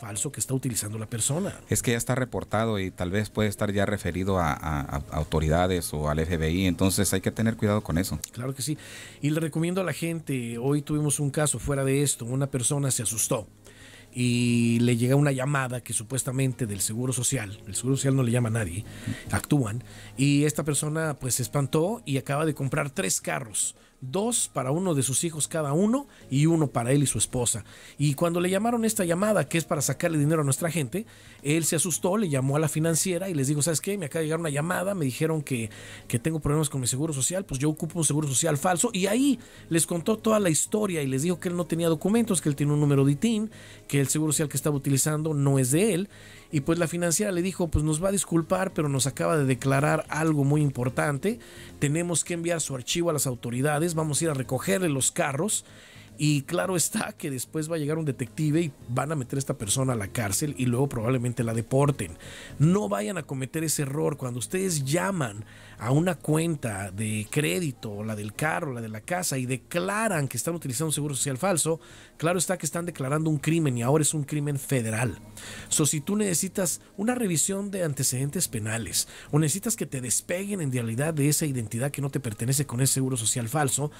falso que está utilizando la persona. Es que ya está reportado y tal vez puede estar ya referido a, autoridades o al FBI, entonces hay que tener cuidado con eso. Claro que sí. Y le recomiendo a la gente, hoy tuvimos un caso fuera de esto, una persona se asustó y le llega una llamada que supuestamente del Seguro Social, el Seguro Social no le llama a nadie, actúan, y esta persona pues se espantó y acaba de comprar tres carros dos para uno de sus hijos cada uno y uno para él y su esposa. Y cuando le llamaron esta llamada, que es para sacarle dinero a nuestra gente, él se asustó, le llamó a la financiera y les dijo, ¿sabes qué? Me acaba de llegar una llamada, me dijeron que, que tengo problemas con mi seguro social, pues yo ocupo un seguro social falso. Y ahí les contó toda la historia y les dijo que él no tenía documentos, que él tiene un número de ITIN, que el seguro social que estaba utilizando no es de él y pues la financiera le dijo, pues nos va a disculpar, pero nos acaba de declarar algo muy importante. Tenemos que enviar su archivo a las autoridades, vamos a ir a recogerle los carros. Y claro está que después va a llegar un detective y van a meter a esta persona a la cárcel y luego probablemente la deporten. No vayan a cometer ese error. Cuando ustedes llaman a una cuenta de crédito, o la del carro, la de la casa, y declaran que están utilizando un seguro social falso, claro está que están declarando un crimen y ahora es un crimen federal. So, si tú necesitas una revisión de antecedentes penales o necesitas que te despeguen en realidad de esa identidad que no te pertenece con ese seguro social falso,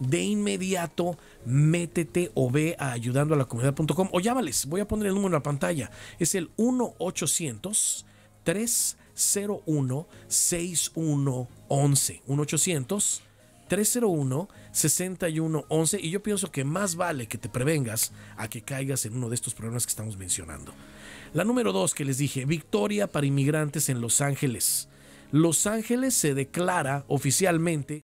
de inmediato métete o ve a ayudando a la comunidad.com o llámales. Voy a poner el número en la pantalla. Es el 1 800 301 6111 1 800 301-6111 y yo pienso que más vale que te prevengas a que caigas en uno de estos problemas que estamos mencionando. La número 2 que les dije, victoria para inmigrantes en Los Ángeles. Los Ángeles se declara oficialmente